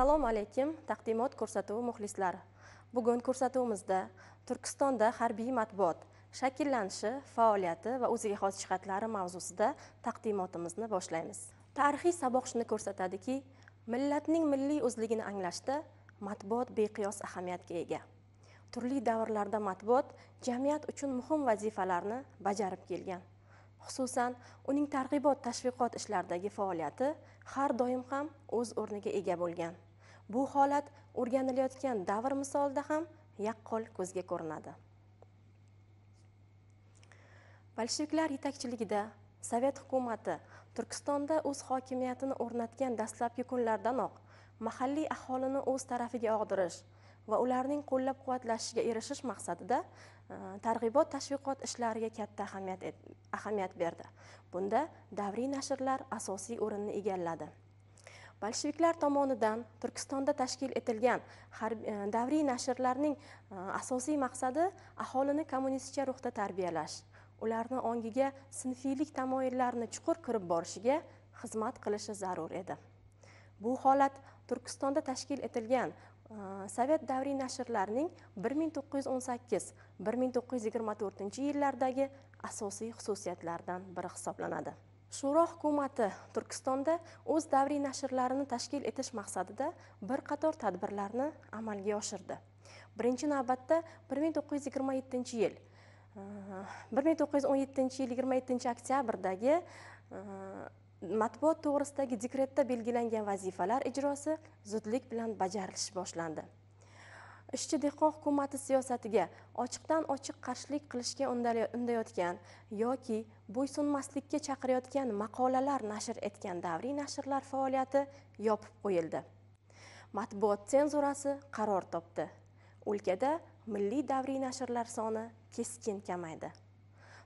assalomu alaykum taqdimot ko'rsatuvi muxlislari bugun ko'rsatuvimizda turkistonda harbiy matbuot shakllanishi faoliyati va o'ziga xos jihatlari mavzusida taqdimotimizni boshlaymiz tarixiy saboq shuni ko'rsatadiki millatning milliy o'zligini anglashda matbuot beqiyos ahamiyatga ega turli davrlarda matbuot jamiyat uchun muhim vazifalarni bajarib kelgan xususan uning targ'ibot tashviqot ishlaridagi faoliyati har doim ham o'z o'rniga ega bo'lgan bu holat o'rganilayotgan davr misolida ham yaqqol ko'zga ko'rinadi bolsheviklar yetakchiligida sovet hukumatı turkistonda o'z hokimiyatini o'rnatgan dastlabki kunlardanoq mahalliy aholini o'z tarafiga og'dirish va ularning qo'llab quvvatlashiga erishish maqsadida e, targ'ibot tashviqot ishlariga katta ahamiyat ahamiyat berdi bunda davriy nashrlar asosiy o'rinni egalladi bolsheviklar tomonidan turkistonda tashkil etilgan e, davriy nashrlarning e, asosiy maqsadi aholini kommunistcha ruhda tarbiyalash ularni ongiga sinfiylik tamoyillarini chuqur kirib borishiga xizmat qilishi zarur edi bu holat turkistonda tashkil etilgan e, sovet davriy nashrlarining 1918-1924 yillardagi asosiy xususiyatlaridan biri hisoblanadi Shura hukumati Turkistonda o'z davriy nashrlarini tashkil etish maqsadida bir qator tadbirlarni amalga oshirdi. Birinchi navbatda 1927-yil 1917-yil 27-oktyabrdagi matbuot to'g'risidagi dekretda belgilangan vazifalar ijrosi zudlik bilan bajarilishi boshlandi. ishchi dehqon hukumati siyosatiga ochiqdan ochiq qarshilik qilishga undayotgan yoki bo'ysunmaslikka chaqirayotgan maqolalar nashr etgan davriy nashrlar faoliyati yopib qo'yildi matbuot senzurasi qaror topdi o'lkada milliy davriy nashrlar soni keskin kamaydi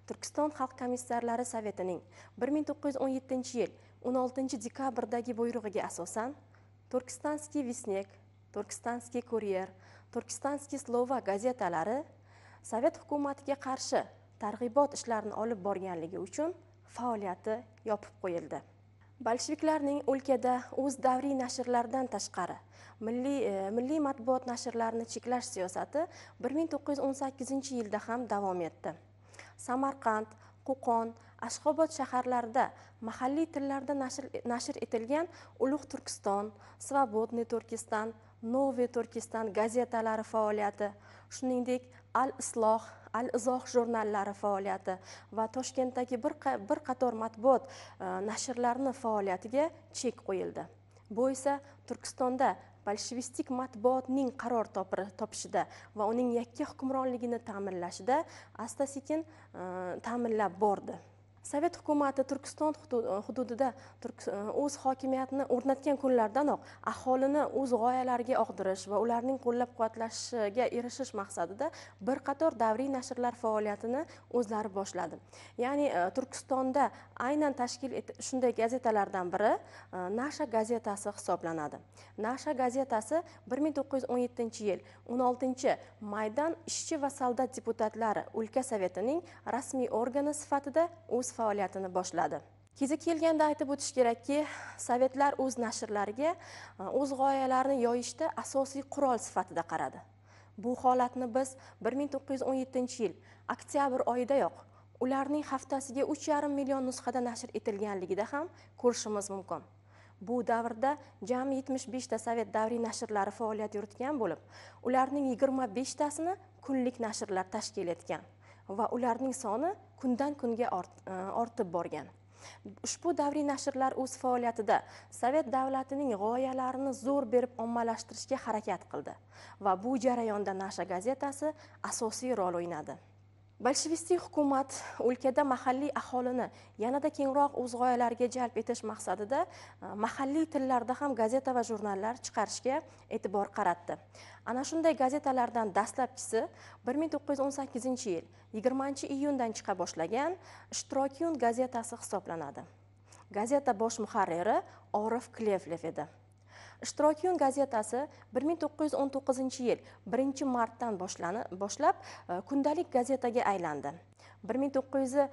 turkiston xalq komissarlari sovetining 1917 yil 16 dekabrdagi buyrug'iga asosan turkistanskiy vestnik turkistanskiy kuryer Turkistanski slova gazetalari sovet hukumatiga qarshi targ'ibot ishlarini olib borganligi uchun faoliyati yopib qo'yildi bolsheviklarning o'lkada o'z davriy nashrlaridan tashqari milliy e, milliy matbuot nashrlarini cheklash siyosati 1918 yilda ham davom etdi samarqand qo'qon ashxobod shaharlarida mahalliy tillarda nashr, etilgan ulug' turkiston Svobodny turkiston Новый Туркестан gazetalari faoliyati shuningdek al isloh al izoh jurnallari faoliyati va toshkentdagi bir, bir qator matbuot e, nashrlarini faoliyatiga chek qo'yildi bu esa turkistonda bolshevistik matbuotning qaror topishida va uning yakka hukmronligini ta'minlashida asta sekin e, ta'minlab bordi sovet hukumati turkiston e, hududida e, o'z hokimiyatini o'rnatgan kunlardanoq aholini o'z g'oyalariga og'dirish va ularning qo'llab quvvatlashiga erishish maqsadida bir qator davriy nashrlar faoliyatini o'zlari boshladi ya'ni e, turkistonda aynan tashkil et shunday gazetalardan biri nasha gazetasi hisoblanadi nasha gazetasi 1917 yil 16 maydan ishchi va soldat deputatlari o'lka sovetining rasmiy organi sifatida o'z faoliyatini boshladi kezi kelganda aytib o'tish kerakki sovetlar o'z nashrlariga e, o'z g'oyalarini yoyishda asosiy qurol sifatida qaradi bu holatni biz 1917 yil oktyabr oyidayoq ularning haftasiga 3,5 million nusxada nashr etilganligida ham ko'rishimiz mumkin bu davrda jami 75 ta sovet davriy nashrlari faoliyat yuritgan bo'lib ularning 25 tasini kunlik nashrlar tashkil etgan va ularning soni kundan kunga e, ortib borgan ushbu davriy nashrlar o'z faoliyatida sovet davlatining g'oyalarini zo'r berib ommalashtirishga harakat qildi va bu jarayonda nasha gazetasi asosiy rol o'ynadi bolshevistik hukumat o'lkada mahalliy aholini yanada kengroq o'z g'oyalariga jalb etish maqsadida e, mahalliy tillarda ham gazeta va jurnallar chiqarishga e'tibor qaratdi ana shunday gazetalardan dastlabkisi 1918 yil 20 iyundan chiqa boshlagan ishtirokiyun gazetasi hisoblanadi gazeta bosh muharriri orif klevlev edi ishtirokiyon gazetasi 1919 yil 1 martdan boshlab e, kundalik gazetaga aylandi 1920 e,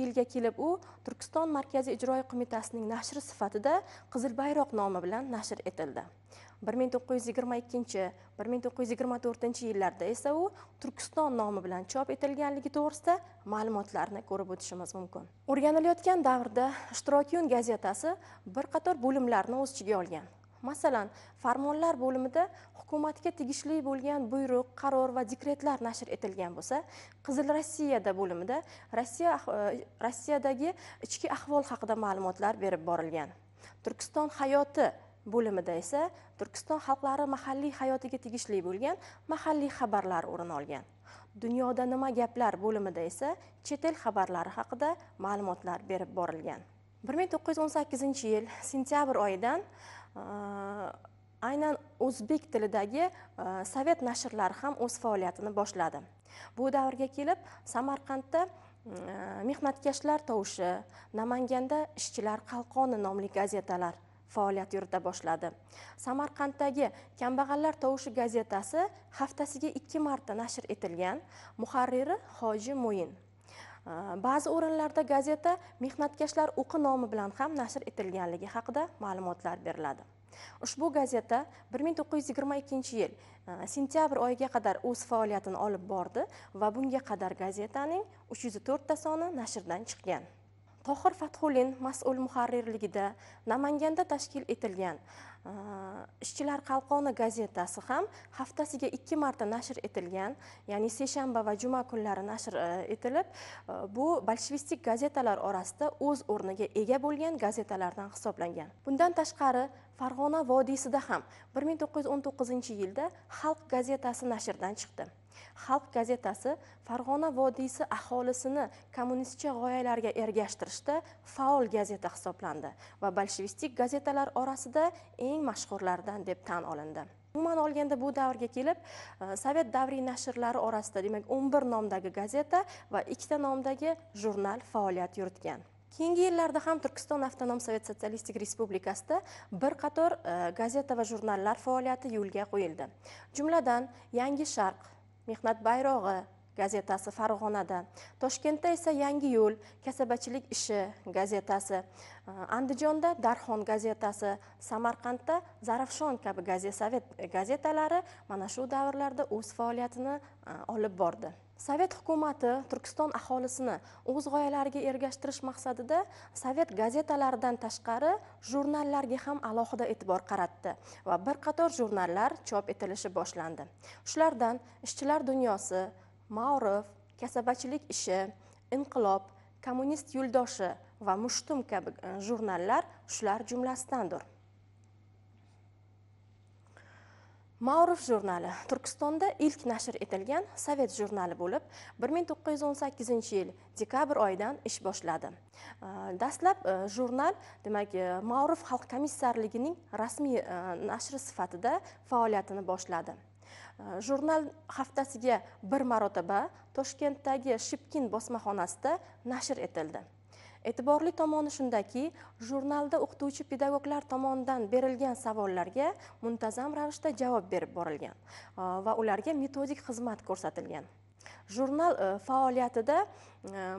yilga kelib u turkiston markaziy ijroiy qo'mitasining nashri sifatida qizil bayroq nomi bilan nashr etildi 1922 1924 yillarda esa u Turkiston nomi bilan chop etilganligi to'g'risida ma'lumotlarni ko'rib o'tishimiz mumkin. O'rganilayotgan davrda Ishtirokiyun gazetasi bir qator bo'limlarni o'z ichiga olgan. Masalan, farmonlar bo'limida hukumatga tegishli bo'lgan buyruq, qaror va dekretlar nashr etilgan bo'lsa, Qizil Rossiyada bo'limida Rossiya eh, Rossiyadagi ichki ahvol haqida ma'lumotlar berib borilgan. Turkiston hayoti bo'limida esa turkiston xalqlari mahalliy hayotiga tegishli bo'lgan mahalliy xabarlar o'rin olgan dunyoda nima gaplar bo'limida esa chet el xabarlari haqida ma'lumotlar berib borilgan 1918 yil sentyabr oyidan aynan o'zbek tilidagi sovet nashrlari ham o'z faoliyatini boshladi bu davrga kelib samarqandda mehnatkashlar tovushi namanganda ishchilar qalqoni nomli gazetalar faoliyat yurita boshladi samarqanddagi kambag'allar tovushi gazetasi haftasiga 2 marta nashr etilgan muharriri hoji mo'yin ba'zi o'rinlarda gazeta mehnatkashlar o'qi nomi bilan ham nashr etilganligi haqida ma'lumotlar beriladi ushbu gazeta 1922 yil sentyabr oyiga qadar o'z faoliyatini olib bordi va bunga qadar gazetaning 304 ta soni nashrdan chiqqan tohir Fathulin mas'ul muharrirligida namanganda tashkil etilgan e, ishchilar qalqoni gazetasi ham haftasiga ikki marta nashr etilgan ya'ni seshanba va juma kunlari nashr e, etilib e, bu bolshevistik gazetalar orasida o'z o'rniga ega bo'lgan gazetalardan hisoblangan bundan tashqari farg'ona vodiysida ham 1919 yilda xalq gazetasi nashrdan chiqdi xalq gazetasi farg'ona vodiysi aholisini kommunistcha g'oyalarga ergashtirishda faol gazeta hisoblandi va bolshevistik gazetalar orasida eng mashhurlardan deb tan olindi umuman olganda bu davrga kelib e, sovet davriy nashrlari orasida demak 11 nomdagi gazeta va ikkita nomdagi jurnal faoliyat yuritgan keyingi yillarda ham turkiston avtonom sovet sotsialistik respublikasida bir qator e, gazeta va jurnallar faoliyati yo'lga qo'yildi jumladan yangi sharq mehnat bayrog'i gazetasi farg'onada toshkentda esa yangi yo'l kasabachilik ishi gazetasi andijonda darxon gazetasi samarqandda zarafshon kabi sovet gazetalari mana shu davrlarda o'z faoliyatini olib bordi sovet hukumati turkiston aholisini o'z g'oyalariga ergashtirish maqsadida sovet gazetalaridan tashqari jurnallarga ham alohida e'tibor qaratdi va bir qator jurnallar chop etilishi boshlandi shulardan ishchilar dunyosi maorif kasabachilik ishi inqilob kommunist yo'ldoshi va mushtum kabi e, jurnallar shular jumlasidandir Ma'ruf jurnali Turkistonda ilk nashr etilgan sovet jurnali bo'lib, 1918-yil dekabr oyidan ish boshladi. Dastlab e, jurnal, demak, e, Ma'ruf xalq komissarligining rasmiy e, nashri sifatida faoliyatini boshladi. Jurnal haftasiga bir marotaba Toshkentdagi Shipkin bosmaxonasida nashr etildi. e'tiborli tomoni shundaki jurnalda o'qituvchi pedagoglar tomonidan berilgan savollarga muntazam ravishda javob berib borilgan e, va ularga metodik xizmat ko'rsatilgan jurnal e, faoliyatida e,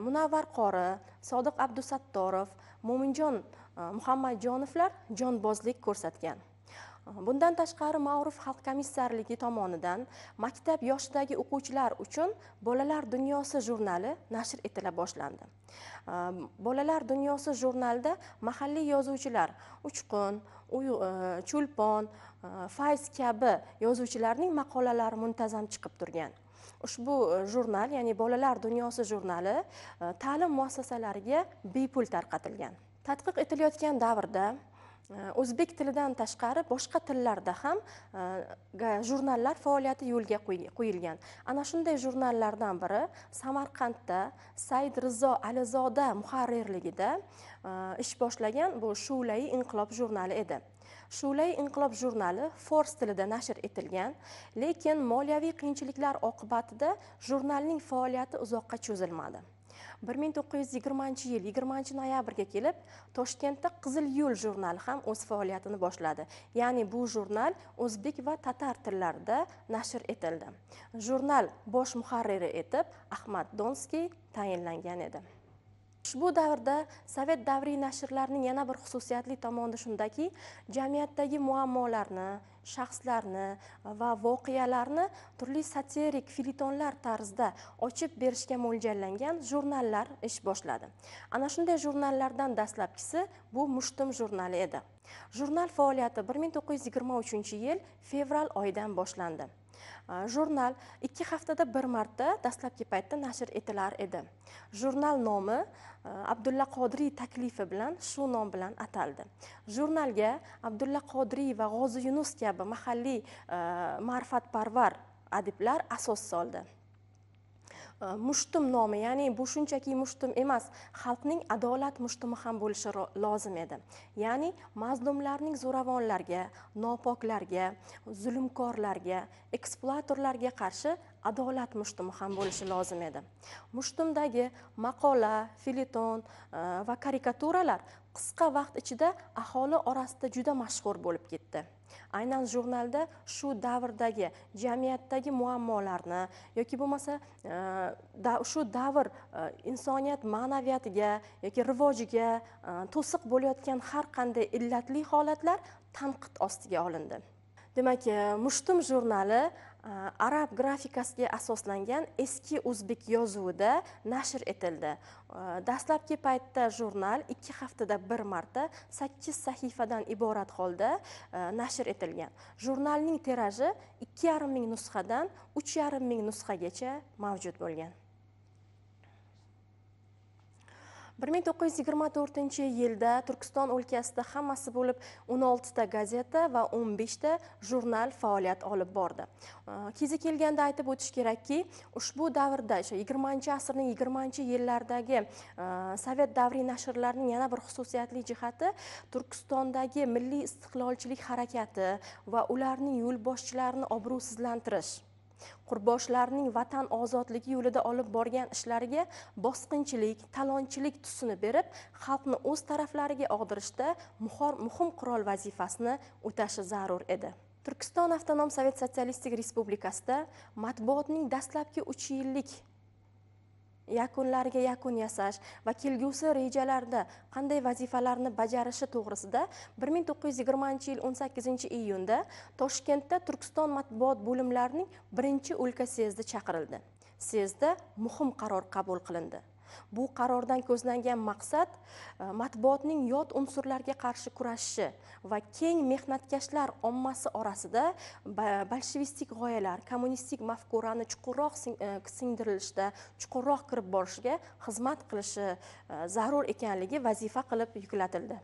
munavvar qori sodiq abdusattorov mo'minjon muhammadjonovlar jonbozlik ko'rsatgan bundan tashqari ma'ruf xalq komissarligi tomonidan maktab yoshidagi o'quvchilar uchun bolalar dunyosi jurnali nashr etila boshlandi ehm, bolalar dunyosi jurnalida mahalliy yozuvchilar uchqun e, Chulpon, e, fayz kabi yozuvchilarning maqolalari muntazam chiqib turgan ushbu e, jurnal ya'ni bolalar dunyosi jurnali ta'lim muassasalariga bepul tarqatilgan tadqiq etilayotgan davrda Э, o'zbek tilidan tashqari boshqa tillarda ham э, jurnallar faoliyati yo'lga qo'yilgan ana shunday jurnallardan biri samarqandda said rizo alizoda muharrirligida э, ish boshlagan bu shulai inqilob jurnali edi shulai inqilob jurnali fors tilida nashr etilgan lekin moliyaviy qiyinchiliklar oqibatida jurnalning faoliyati uzoqqa cho'zilmadi 1920 yil 20 noyabrga kelib toshkentda qizil yo'l jurnali ham o'z faoliyatini boshladi ya'ni bu jurnal o'zbek va tatar tillarida nashr etildi jurnal bosh muharriri etib ahmad donskiy tayinlangan edi ushbu davrda sovet davri nashrlarining yana bir xususiyatli tomoni shundaki jamiyatdagi muammolarni shaxslarni e, va voqealarni turli satirik filitonlar tarzida ochib berishga mo'ljallangan jurnallar ish boshladi ana shunday jurnallardan dastlabkisi bu mushtum jurnali edi jurnal faoliyati 1923 yil fevral oyidan boshlandi jurnal ikki haftada bir marta dastlabki paytda nashr etilar edi jurnal nomi abdulla qodiriy taklifi bilan shu nom bilan ataldi jurnalga abdulla qodiriy va g'ozi yunus kabi mahalliy ma'rifatparvar adiblar asos soldi mushtim nomi ya'ni bu shunchaki mushtim emas xalqning adolat mushtimi ham bo'lishi lozim edi ya'ni mazlumlarning zo'ravonlarga nopoklarga zulmkorlarga ekspluatorlarga qarshi adolat mushtumi ham bo'lishi lozim edi mushtumdagi maqola filiton e, va karikaturalar qisqa vaqt ichida aholi orasida juda mashhur bo'lib ketdi aynan jurnalda shu davrdagi jamiyatdagi muammolarni yoki bo'lmasa e, shu davr e, insoniyat ma'naviyatiga yoki rivojiga to'siq bo'layotgan har qanday illatli holatlar tanqid ostiga olindi demak mushtum jurnali arab э, grafikasiga asoslangan eski o'zbek yozuvida nashr etildi э, dastlabki paytda jurnal ikki haftada bir marta sakkiz sahifadan iborat holda э, nashr etilgan jurnalning tiraji ikki yarim ming nusxadan uch yarim ming nusxagacha mavjud bo'lgan 1924 yilda Turkiston o'lkasida hammasi bo'lib 16 ta gazeta va 15 ta jurnal faoliyat olib bordi. Kezi kelganda aytib o'tish kerakki, ushbu davrda, o'sha 20-asrning 20-yillaridagi sovet davri nashrlarining yana bir xususiyatli jihati Turkistondagi milliy istiqlolchilik harakati va ularning boshchilarini obro'sizlantirish Qurboshlarning vatan ozodligi yo'lida olib borgan ishlariga bosqinchilik, talonchilik tusini berib, xalqni o'z taraflariga og'dirishda muhim qurol vazifasini o'tashi zarur edi. Turkiston Avtonom Sovet Sotsialistik Respublikasida matbuotning dastlabki 3 yillik yakunlariga yakun yasash va kelgusi rejalarda qanday vazifalarni bajarishi to'g'risida 1920 yil 18 iyunda toshkentda turkiston matbuot bo'limlarining birinchi o'lka syezdi chaqirildi syezda muhim qaror qabul qilindi bu qarordan ko'zlangan maqsad e, matbuotning yot unsurlarga qarshi kurashishi va keng mehnatkashlar ommasi orasida bolshevistik g'oyalar kommunistik mafkurani chuqurroq e, singdirilishda chuqurroq kirib borishiga xizmat qilishi e, zarur ekanligi vazifa qilib yuklatildi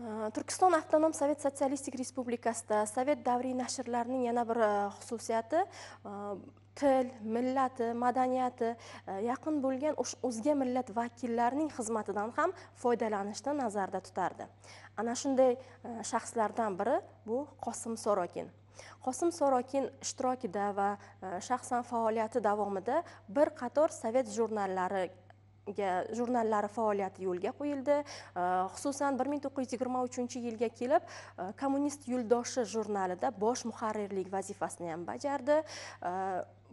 Э, turkiston avtonom sovet sotsialistik respublikasida sovet davriy nashrlarining yana bir э, xususiyati э, til millati madaniyati yaqin bo'lgan o'zga millat vakillarining xizmatidan ham foydalanishni nazarda tutardi ana shunday shaxslardan biri bu qosim sorokin qosim sorokin ishtirokida va shaxsan faoliyati davomida bir qator sovet jurnallari jurnallari faoliyati yo'lga qo'yildi xususan 1923 yilga kelib e, kommunist yo'ldoshi jurnalida bosh muharrirlik vazifasini ham bajardi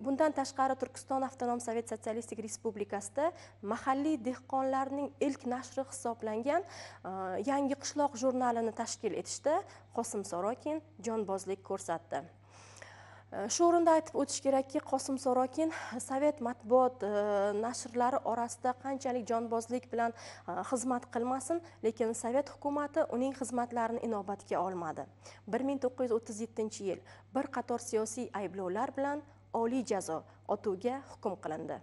bundan tashqari turkiston avtonom sovet sotsialistik respublikasida mahalliy dehqonlarning ilk nashri hisoblangan e, yangi qishloq jurnalini tashkil etishda qosim sorokin jonbozlik ko'rsatdi Э, shu o'rinda aytib o'tish kerakki qosim sorokin sovet matbuot э, nashrlari orasida qanchalik jonbozlik bilan э, xizmat qilmasin lekin sovet hukumati uning xizmatlarini inobatga olmadi 1937 yil bir qator siyosiy ayblovlar bilan oliy jazo otuvga hukm qilindi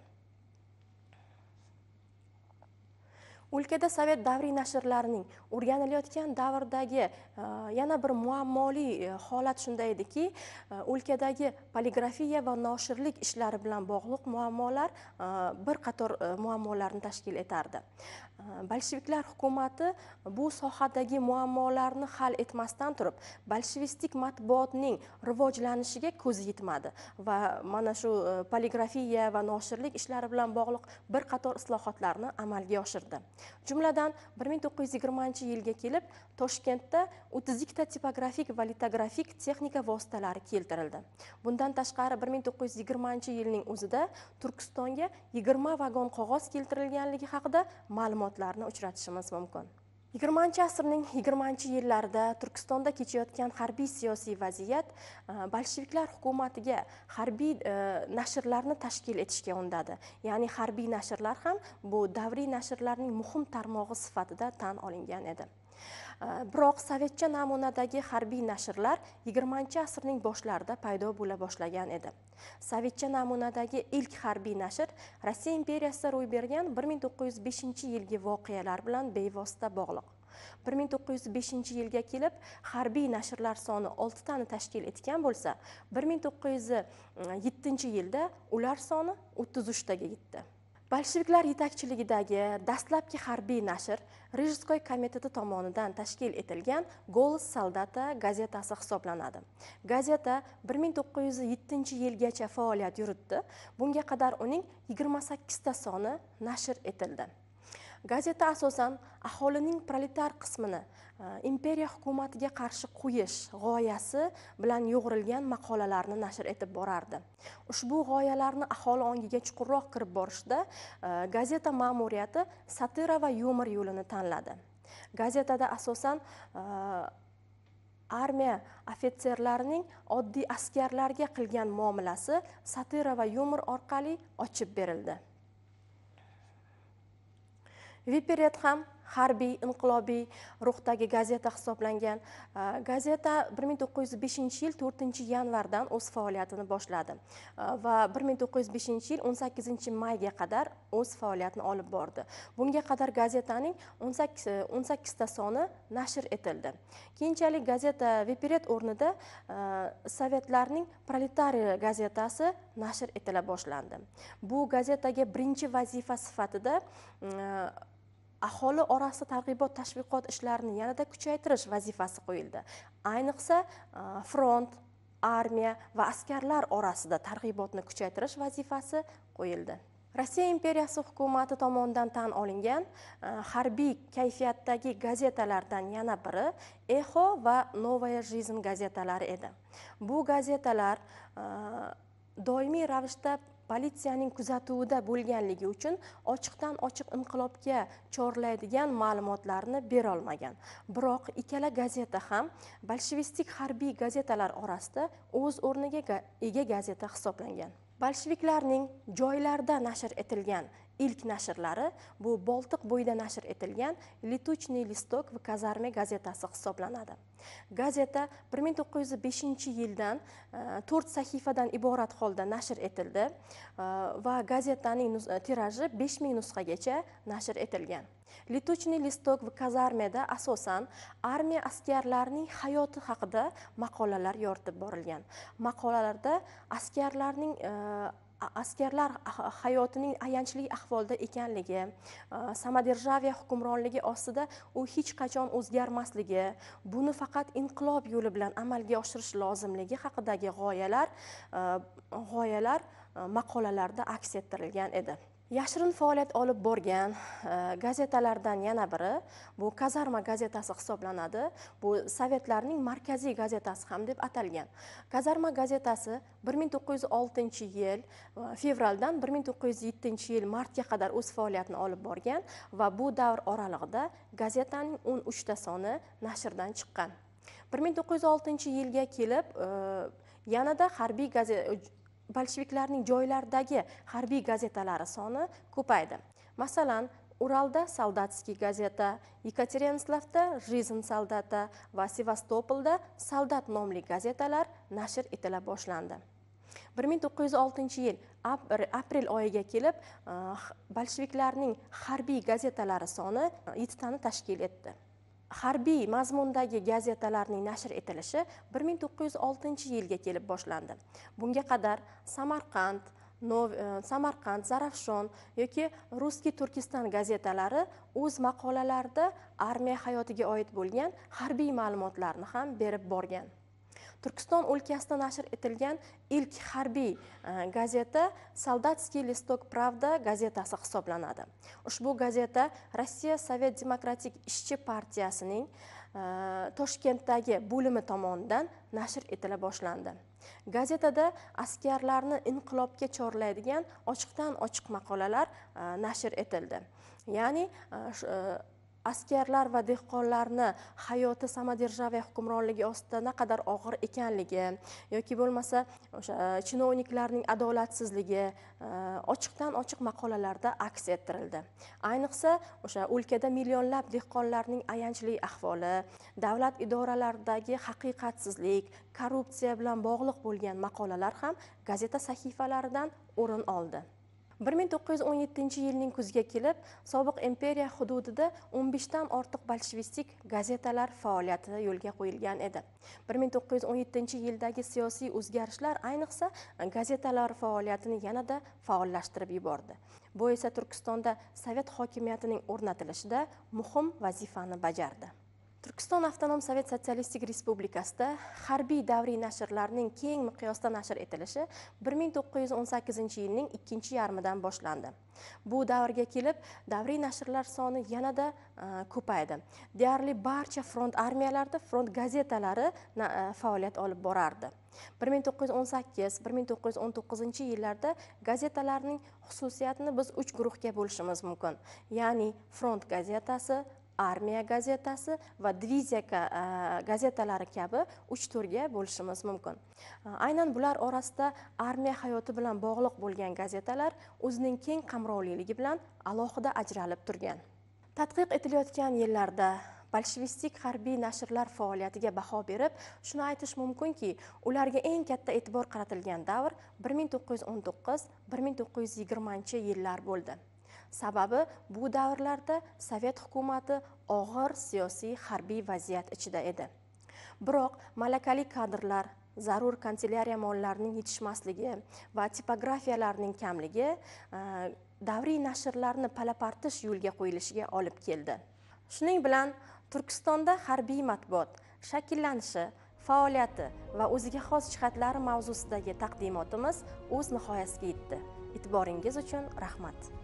o'lkada sovet davriy nashrlarining o'rganilayotgan davrdagi Э, yana bir muammoli э, holat shunda ediki э, o'lkadagi poligrafiya va noshirlik ishlari bilan bog'liq muammolar bir qator muammolarni tashkil etardi bolsheviklar hukumati bu sohadagi muammolarni hal etmasdan turib bolshevistik matbuotning rivojlanishiga ko'zi yetmadi va mana shu e, poligrafiya va noshirlik ishlari bilan bog'liq bir qator islohotlarni amalga oshirdi jumladan 1920 yilga kelib toshkentda 32ta tipografik va litografik texnika vositalari keltirildi. Bundan tashqari 1920-yilning o'zida Turkistonga 20 vagon qog'oz keltirilganligi haqida ma'lumotlarni uchratishimiz mumkin. 20-asrning 20-yillarida Turkistonda kechayotgan harbiy siyosiy vaziyat e, bolsheviklar hukumatiga harbiy e, nashrlarni tashkil etishga undadi. Ya'ni harbiy nashrlar ham bu davriy nashrlarning muhim tarmog'i sifatida tan olingan edi. Э, biroq sovetcha namunadagi harbiy nashrlar 20 asrning boshlarida paydo bo'la boshlagan edi sovetcha namunadagi ilk harbiy nashr rossiya imperiyasida ro'y bergan 1905 yilgi voqealar bilan bevosita bog'liq 1905 yilga kelib harbiy nashrlar soni 6 tani tashkil etgan bo'lsa 1907 yilda ular soni 33 tagacha yetdi bolsheviklar yetakchiligidagi dastlabki harbiy nashr rejskoy komiteti tomonidan tashkil etilgan golos soldata gazetasi hisoblanadi gazeta 1907 yilgacha faoliyat yuritdi bunga qadar uning 28 ta soni nashr etildi gazeta asosan aholining proletar qismini e, imperiya hukumatiga qarshi qo'yish g'oyasi bilan yo'g'rilgan maqolalarni nashr etib borardi ushbu g'oyalarni aholi ongiga chuqurroq kirib borishda e, gazeta ma'muriyati satira va yumor yo'lini tanladi gazetada asosan e, armiya ofitserlarining oddiy askarlarga qilgan muomalasi satira va yumor orqali ochib berildi Viperet ham harbiy inqilobiy ruhdagi gazeta hisoblangan gazeta 1905 yil 4 yanvardan o'z faoliyatini boshladi va 1905 yil 18 mayga qadar o'z faoliyatini olib bordi bunga qadar gazetaning 18 18 ta soni nashr etildi keyinchalik gazeta viperet o'rnida sovetlarning proletari gazetasi nashr etila boshlandi bu gazetaga birinchi vazifa sifatida aholi orasida targ'ibot tashviqot ishlarini yanada kuchaytirish vazifasi qo'yildi ayniqsa e, front armiya va askarlar orasida targ'ibotni kuchaytirish vazifasi qo'yildi rossiya imperiyasi hukumati tomonidan tan olingan e, harbiy kayfiyatdagi gazetalardan yana biri eho va novaya жизнь gazetalari edi bu gazetalar e, doimiy ravishda politsiyaning kuzatuvida bo'lganligi uchun ochiqdan ochiq inqilobga chorlaydigan ma'lumotlarni berolmagan biroq ikkala gazeta ham bolshevistik harbiy gazetalar orasida o'z o'rniga ega gazeta hisoblangan bolsheviklarning joylarda nashr etilgan ilk nashrlari bu boltiq bo'yida nashr etilgan летучный listok va kazarme gazetasi hisoblanadi gazeta 1905 yildan e, to'rt sahifadan iborat holda nashr etildi e, va gazetaning tiraji 5000 nusxagacha nashr etilgan Litochni listok va kazarmada asosan armiya askarlarining hayoti haqida maqolalar yoritib borilgan maqolalarda askarlarning э, askarlar ah, hayotining ayanchli ahvolda ekanligi э, samodержавие hukmronligi ostida u hech qachon o'zgarmasligi buni faqat inqilob yo'li bilan amalga oshirish lozimligi haqidagi g'oyalar э, g'oyalar maqolalarda aks ettirilgan edi yashirin faoliyat olib borgan e, gazetalardan yana biri bu kazarma gazetasi hisoblanadi bu sovetlarning markaziy gazetasi ham deb atalgan kazarma gazetasi 1906 yil e, fevraldan 1907 yil martga qadar o'z faoliyatini olib borgan va bu davr oralig'ida gazetaning 13 ta soni nashrdan chiqqan 1906 yilga kelib e, yanada harbiy gazeta bolsheviklarning joylardagi harbiy gazetalari soni ko'paydi masalan uralda soldatskiy gazeta yekaterinslavda жизнь солдата va sevastopolda soldat nomli gazetalar nashr etila boshlandi 1906 yil aprel oyiga kelib eh, bolsheviklarning harbiy gazetalari soni 7 tani tashkil etdi harbiy mazmundagi gazetalarning nashr etilishi 1906 yilga kelib boshlandi bunga qadar samarqand Nov, e, samarqand zarafshon yoki Ruski turkiston gazetalari o'z maqolalarida armiya hayotiga oid bo'lgan harbiy ma'lumotlarni ham berib borgan turkiston o'lkasida nashr etilgan ilk harbiy e, gazeta soldatskiy listok pravda gazetasi hisoblanadi ushbu gazeta rossiya sovet demokratik ishchi partiyasining e, toshkentdagi bo'limi tomonidan nashr etila boshlandi gazetada askarlarni inqilobga chorlaydigan ochiqdan ochiq maqolalar e, nashr etildi ya'ni askarlar va dehqonlarni hayoti samodержавие hukmronligi ostida naqadar og'ir ekanligi yoki bo'lmasa o'sha e, chinovniklarning adolatsizligi e, ochiqdan ochiq maqolalarda aks ettirildi ayniqsa o'sha o'lkada millionlab dehqonlarning ayanchli ahvoli davlat idoralaridagi haqiqatsizlik korrupsiya bilan bog'liq bo'lgan maqolalar ham gazeta sahifalaridan o'rin oldi 1917 yilning kuzga kelib sobiq imperiya hududida 15 dan ortiq bolshevistik gazetalar faoliyati yo'lga qo'yilgan edi 1917 yildagi siyosiy o'zgarishlar ayniqsa gazetalar faoliyatini yanada faollashtirib yubordi bu esa turkistonda sovet hokimiyatining o'rnatilishida muhim vazifani bajardi turkiston avtonom sovet sotsialistik respublikasida harbiy davriy nashrlarning keng miqyosda nashr etilishi 1918 yilning ikkinchi yarmidan boshlandi bu davrga kelib davriy nashrlar soni yanada e, ko'paydi deyarli barcha front armiyalarda front gazetalari e, faoliyat olib borardi 1918-1919 yillarda gazetalarning xususiyatini biz uch guruhga bo'lishimiz mumkin ya'ni front gazetasi armiya gazetasi va diviziya e, gazetalari kabi uch turga bo'lishimiz mumkin e, aynan bular orasida armiya hayoti bilan bog'liq bo'lgan gazetalar o'zining keng qamrovliligi bilan alohida ajralib turgan tadqiq etilayotgan yillarda bolshevistik harbiy nashrlar faoliyatiga baho berib shuni aytish mumkinki ularga eng katta e'tibor qaratilgan davr 1919-1920 yillar bo'ldi sababi bu davrlarda sovet hukumati og'ir siyosiy harbiy vaziyat ichida edi biroq malakali kadrlar zarur kanselyariya mollarining yetishmasligi va tipografiyalarning kamligi e, davriy nashrlarni palapartish yo'lga qo'yilishiga olib keldi shuning bilan turkistonda harbiy matbuot shakllanishi faoliyati va o'ziga xos jihatlari mavzusidagi taqdimotimiz o'z nihoyasiga yetdi e'tiboringiz uchun rahmat